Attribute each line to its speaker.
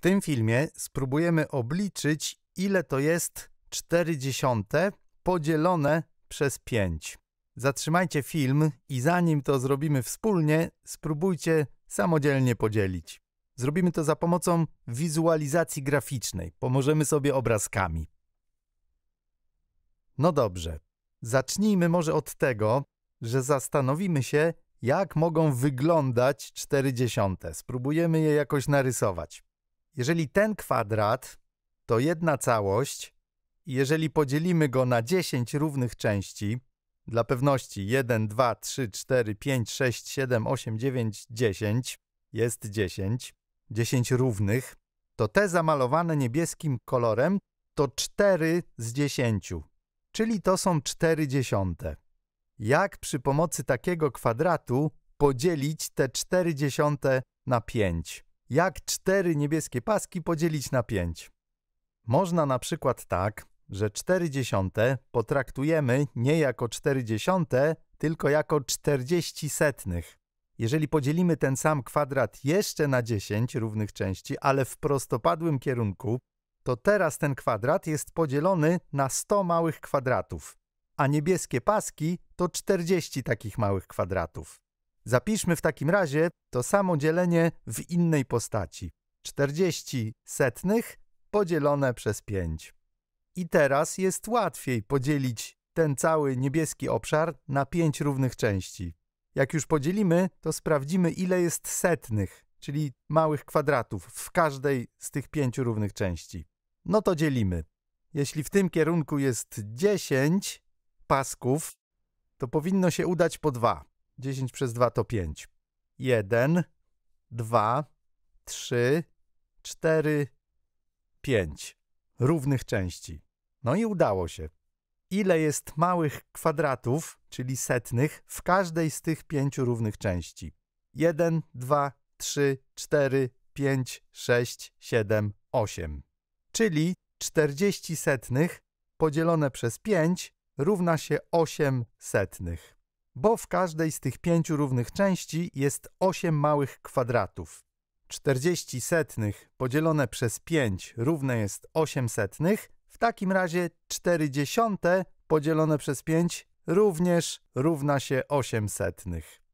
Speaker 1: tym filmie spróbujemy obliczyć, ile to jest 40 podzielone przez 5. Zatrzymajcie film i zanim to zrobimy wspólnie, spróbujcie samodzielnie podzielić. Zrobimy to za pomocą wizualizacji graficznej. Pomożemy sobie obrazkami. No dobrze. Zacznijmy może od tego, że zastanowimy się, jak mogą wyglądać cztery dziesiąte. Spróbujemy je jakoś narysować. Jeżeli ten kwadrat to jedna całość, jeżeli podzielimy go na 10 równych części, dla pewności 1, 2, 3, 4, 5, 6, 7, 8, 9, 10 jest 10, 10 równych, to te zamalowane niebieskim kolorem to 4 z 10, czyli to są 4 dziesiąte. Jak przy pomocy takiego kwadratu podzielić te 4 dziesiąte na 5? jak cztery niebieskie paski podzielić na pięć. Można na przykład tak, że cztery dziesiąte potraktujemy nie jako cztery dziesiąte, tylko jako czterdzieści setnych. Jeżeli podzielimy ten sam kwadrat jeszcze na 10 równych części, ale w prostopadłym kierunku, to teraz ten kwadrat jest podzielony na 100 małych kwadratów, a niebieskie paski to 40 takich małych kwadratów. Zapiszmy w takim razie to samo dzielenie w innej postaci. 40 setnych podzielone przez 5. I teraz jest łatwiej podzielić ten cały niebieski obszar na 5 równych części. Jak już podzielimy, to sprawdzimy ile jest setnych, czyli małych kwadratów w każdej z tych pięciu równych części. No to dzielimy. Jeśli w tym kierunku jest 10 pasków, to powinno się udać po dwa. 10 przez 2 to 5. 1, 2, 3, 4, 5 równych części. No i udało się. Ile jest małych kwadratów, czyli setnych, w każdej z tych pięciu równych części? 1, 2, 3, 4, 5, 6, 7, 8. Czyli 40 setnych podzielone przez 5 równa się 8 setnych bo w każdej z tych pięciu równych części jest 8 małych kwadratów. 40 setnych podzielone przez 5 równe jest 8 setnych, w takim razie 40 podzielone przez 5 również równa się 8 setnych.